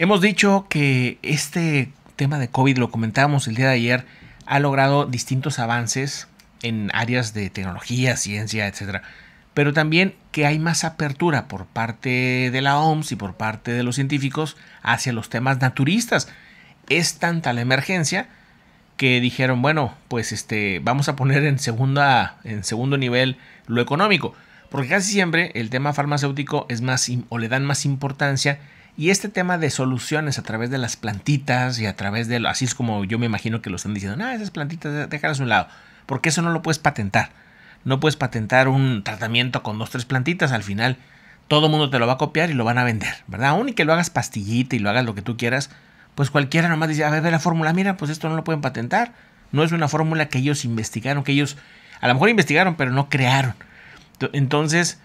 Hemos dicho que este tema de COVID, lo comentábamos el día de ayer, ha logrado distintos avances en áreas de tecnología, ciencia, etc. Pero también que hay más apertura por parte de la OMS y por parte de los científicos hacia los temas naturistas. Es tanta la emergencia que dijeron, bueno, pues este, vamos a poner en, segunda, en segundo nivel lo económico. Porque casi siempre el tema farmacéutico es más, o le dan más importancia y este tema de soluciones a través de las plantitas y a través de... Así es como yo me imagino que lo están diciendo. No, esas plantitas, déjalas a un lado. Porque eso no lo puedes patentar. No puedes patentar un tratamiento con dos, tres plantitas. Al final, todo el mundo te lo va a copiar y lo van a vender. ¿Verdad? Aún y que lo hagas pastillita y lo hagas lo que tú quieras. Pues cualquiera nomás dice, a ver, ve la fórmula. Mira, pues esto no lo pueden patentar. No es una fórmula que ellos investigaron, que ellos... A lo mejor investigaron, pero no crearon. Entonces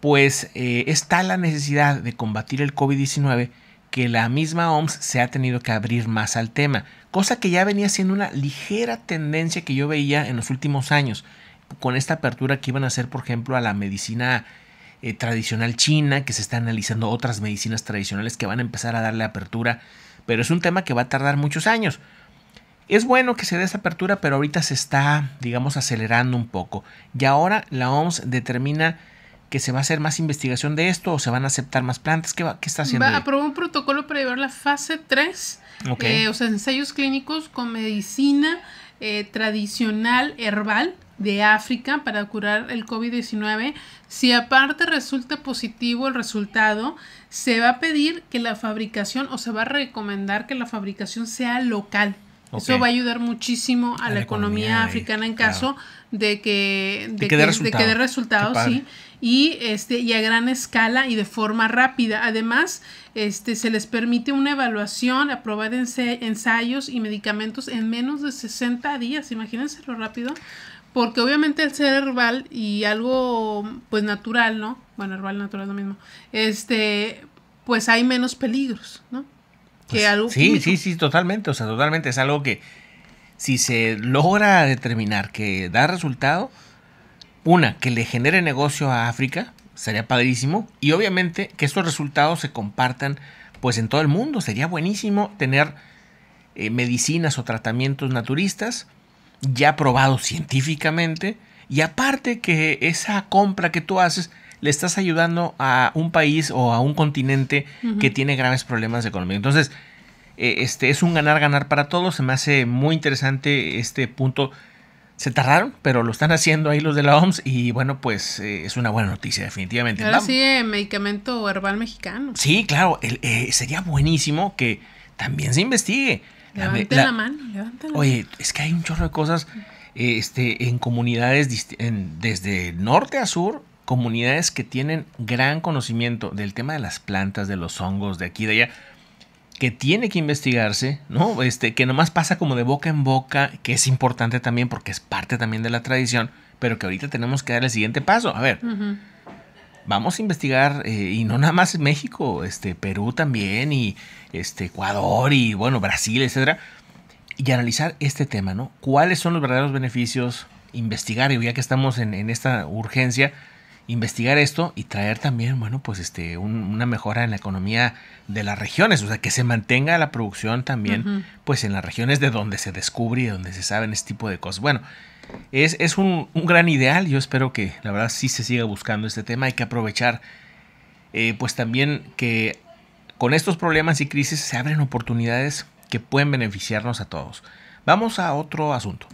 pues eh, está la necesidad de combatir el COVID-19 que la misma OMS se ha tenido que abrir más al tema, cosa que ya venía siendo una ligera tendencia que yo veía en los últimos años, con esta apertura que iban a hacer, por ejemplo, a la medicina eh, tradicional china, que se está analizando otras medicinas tradicionales que van a empezar a darle apertura, pero es un tema que va a tardar muchos años. Es bueno que se dé esa apertura, pero ahorita se está, digamos, acelerando un poco. Y ahora la OMS determina que se va a hacer más investigación de esto o se van a aceptar más plantas? ¿Qué, va, qué está haciendo? Va, aprobó un protocolo para llevar la fase 3, eh, o sea, ensayos clínicos con medicina eh, tradicional herbal de África para curar el COVID-19. Si aparte resulta positivo el resultado, se va a pedir que la fabricación o se va a recomendar que la fabricación sea local. Eso va a ayudar muchísimo a, la, economía, africana en caso de que de, que, dé resultados, sí. Y este y a gran escala y de forma rápida. Además, este se les permite una evaluación, aprobar ensayos y medicamentos en menos de 60 días. Imagínense lo rápido. Porque obviamente el ser herbal y algo pues natural, ¿no? Bueno, herbal natural lo mismo. Este, pues hay menos peligros, ¿no? Pues, sí, sí, sí, totalmente. O sea, totalmente. Es algo que si se logra determinar que da resultado, una, que le genere negocio a África, sería padrísimo. Y obviamente que estos resultados se compartan pues en todo el mundo. Sería buenísimo tener eh, medicinas o tratamientos naturistas ya probados científicamente. Y aparte que esa compra que tú haces le estás ayudando a un país o a un continente que tiene graves problemas económicos. Entonces, eh, este es un ganar-ganar para todos. Se me hace muy interesante este punto. Se tardaron, pero lo están haciendo ahí los de la OMS y bueno, pues eh, es una buena noticia definitivamente. Ahora sí, eh, medicamento herbal mexicano. Sí, claro, sería buenísimo que también se investigue. Levanten la, mano, Oye, es que hay un chorro de cosas este, en comunidades desde norte a sur comunidades que tienen gran conocimiento del tema de las plantas, de los hongos, de aquí, de allá, que tiene que investigarse, ¿no? Este, que nomás pasa como de boca en boca, que es importante también porque es parte también de la tradición, pero que ahorita tenemos que dar el siguiente paso. A ver, vamos a investigar, eh, y no nada más México, este, Perú también, y este, Ecuador, y bueno, Brasil, etcétera, y analizar este tema, ¿no? ¿Cuáles son los verdaderos beneficios? Investigar, y ya que estamos en, en esta urgencia, investigar esto y traer también, bueno, pues este, una mejora en la economía de las regiones, o sea, que se mantenga la producción también, pues en las regiones de donde se descubre y donde se saben este tipo de cosas. Bueno, es, un, gran ideal, yo espero que la verdad sí se siga buscando este tema, hay que aprovechar, eh, pues también que con estos problemas y crisis se abren oportunidades que pueden beneficiarnos a todos. Vamos a otro asunto.